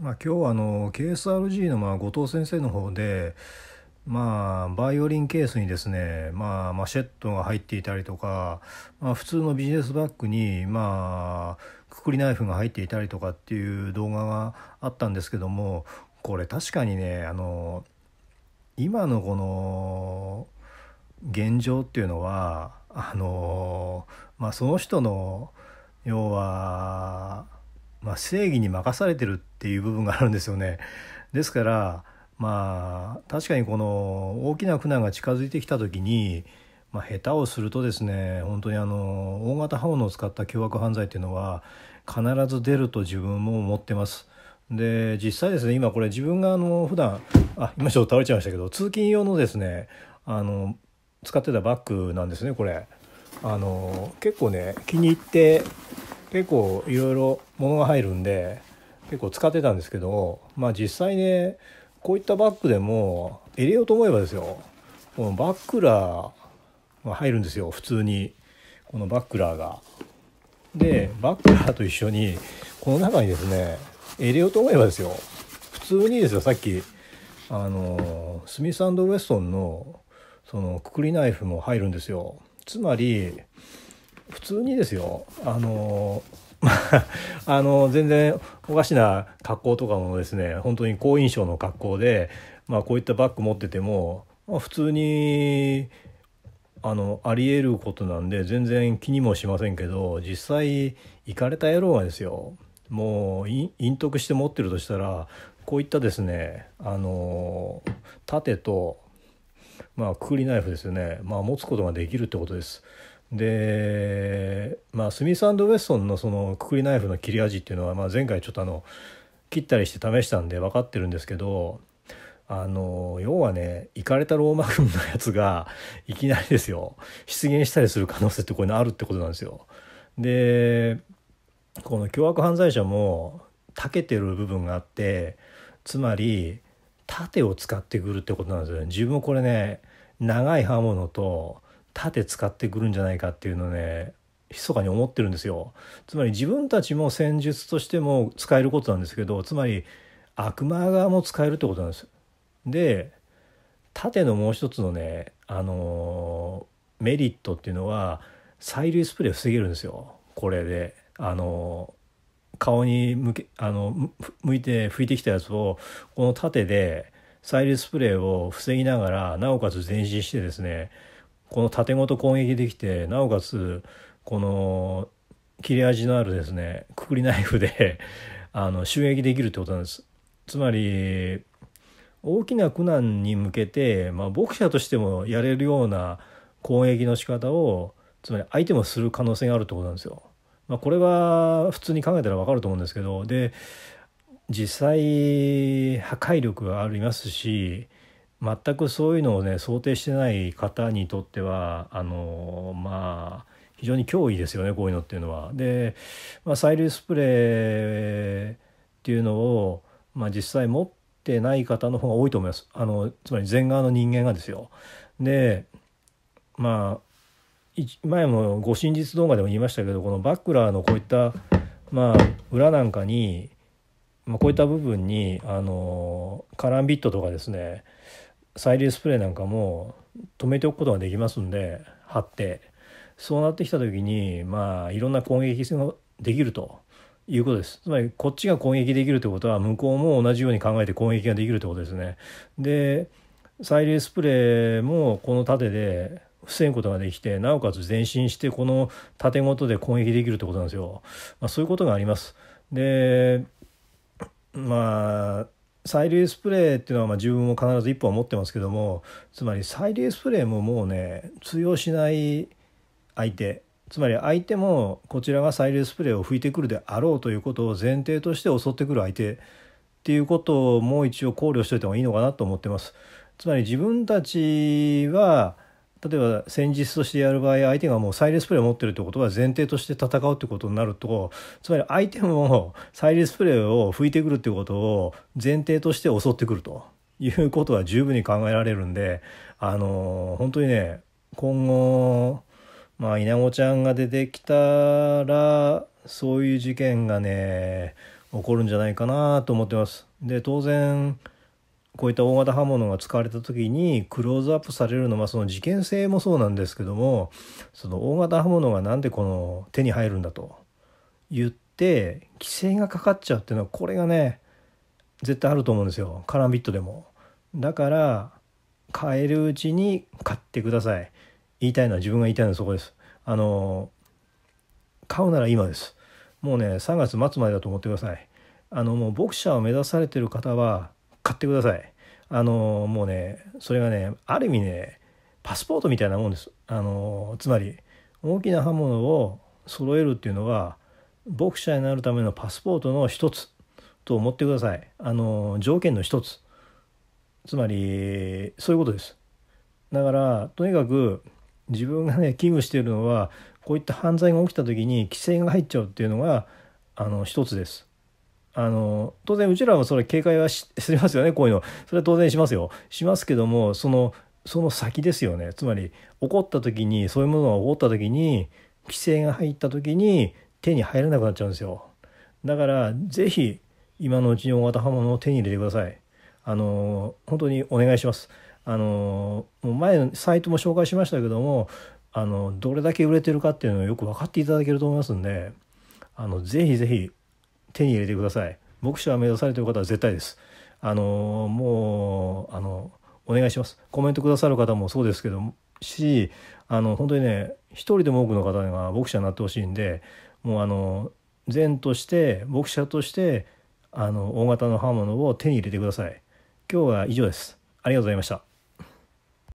まあ、今日はあの KSRG のまあ後藤先生の方で、まあ、バイオリンケースにですね、まあ、マシェットが入っていたりとか、まあ、普通のビジネスバッグに、まあ、くくりナイフが入っていたりとかっていう動画があったんですけどもこれ確かにねあの今のこの現状っていうのはあの、まあ、その人の要はまあ、正義に任されてるっていう部分があるんですよね。ですからまあ確かにこの大きな苦難が近づいてきた時に、まあ、下手をするとですね本当にあの大型刃物を使った凶悪犯罪っていうのは必ず出ると自分も思ってます。で実際ですね今これ自分があの普段あ今ちょっと倒れちゃいましたけど通勤用のですねあの使ってたバッグなんですねこれあの結構ね気に入って結構いろいろ物が入るんで結構使ってたんですけどまあ実際ねこういったバッグでも入れようと思えばですよこのバックラーが入るんですよ普通にこのバックラーが。でバックラーと一緒にこの中にですね入れようと思えばですよ普通にですよさっきあのスミスウェストンのそのくくりナイフも入るんですよ。つまり普通にですよあの あの全然おかしな格好とかもですね本当に好印象の格好で、まあ、こういったバッグ持ってても、まあ、普通にあのありえることなんで全然気にもしませんけど実際行かれた野郎がですよもう隠匿して持ってるとしたらこういったですねあの盾と、まあ、クーリナイフですよね、まあ、持つことができるってことです。でまあスミスウェストンのそのくくりナイフの切れ味っていうのは、まあ、前回ちょっとあの切ったりして試したんで分かってるんですけどあの要はねいかれたローマ軍のやつがいきなりですよ出現したりする可能性ってこういうのあるってことなんですよ。でこの凶悪犯罪者も長けてる部分があってつまり盾を使ってくるってことなんですよね。自分これね長い刃物と盾使ってくるんじゃないかっていうのね密かに思ってるんですよつまり自分たちも戦術としても使えることなんですけどつまり悪魔側も使えるってことなんです。で盾のもう一つのね、あのー、メリットっていうのは催涙スプレー防げるんですよこれで。あのー、顔に向けあの向いて拭いてきたやつをこの盾で催涙スプレーを防ぎながらなおかつ前進してですねこの盾ごと攻撃できてなおかつこの切れ味のあるですねくくりナイフで あの襲撃できるってことなんです。つまり大きな苦難に向けて、まあ、ボ者としてもやれるような攻撃の仕方をつまり相手もする可能性があるってことなんですよ。まあ、これは普通に考えたら分かると思うんですけどで実際破壊力がありますし全くそういうのをね想定してない方にとってはあのまあ非常に脅威ですよねこういうのっていうのは。で、まあ、催涙スプレーっていうのを、まあ、実際持ってない方の方が多いと思いますあのつまり前側の人間がですよ。でまあ前もご真実動画でも言いましたけどこのバックラーのこういった、まあ、裏なんかに、まあ、こういった部分にあのカランビットとかですね催涙スプレーなんかも止めておくことができますんで貼ってそうなってきた時にまあいろんな攻撃ができるということですつまりこっちが攻撃できるということは向こうも同じように考えて攻撃ができるということですね。で催涙スプレーもこの盾で防ぐことができてなおかつ前進してこの盾ごとで攻撃できるってことなんですよ。まあ、そういうことがあります。でまあ催涙スプレーっていうのはまあ自分も必ず1本持ってますけどもつまり催涙スプレーももうね通用しない相手つまり相手もこちらが催涙スプレーを吹いてくるであろうということを前提として襲ってくる相手っていうことをもう一応考慮しておいた方がいいのかなと思ってます。つまり自分たちは例えば戦術としてやる場合相手がもうサイレンスプレーを持ってるってことは前提として戦うってことになるとつまり相手もサイレンスプレーを吹いてくるってことを前提として襲ってくるということは十分に考えられるんであの本当にね今後まあ稲子ちゃんが出てきたらそういう事件がね起こるんじゃないかなと思ってます。で当然こういった大型刃物が使われた時にクローズアップされるのはその事件性もそうなんですけどもその大型刃物が何でこの手に入るんだと言って規制がかかっちゃうっていうのはこれがね絶対あると思うんですよカランビットでも。だから買えるうちに買ってください。言いたいのは自分が言いたいのはそこです。あの買うなら今です。もうね3月末までだと思ってください。あのもうボクシャーを目指されてる方は買ってください。あのもうねそれがねある意味ねパスポートみたいなもんです。あのつまり大きな刃物を揃えるっていうのは牧者になるためのパスポートの一つと思ってください。あの条件の一つ。つまりそういうことです。だからとにかく自分がね危惧しているのはこういった犯罪が起きた時に規制が入っちゃうっていうのがあの一つです。あの当然うちらもそれ警戒はしますよねこういうのそれは当然しますよしますけどもそのその先ですよねつまり起こった時にそういうものが起こった時に規制が入った時に手に入らなくなっちゃうんですよだから是非今のうちに大型刃物を手に入れてくださいあの本当にお願いしますあの前のサイトも紹介しましたけどもあのどれだけ売れてるかっていうのをよく分かっていただけると思いますんであのぜひぜひ手に入れてください牧師は目指されてる方は絶対ですあのもうあのお願いしますコメントくださる方もそうですけどしあの本当にね一人でも多くの方が牧者になってほしいんでもうあの善として牧者としてあの大型の刃物を手に入れてください今日は以上ですありがとうございました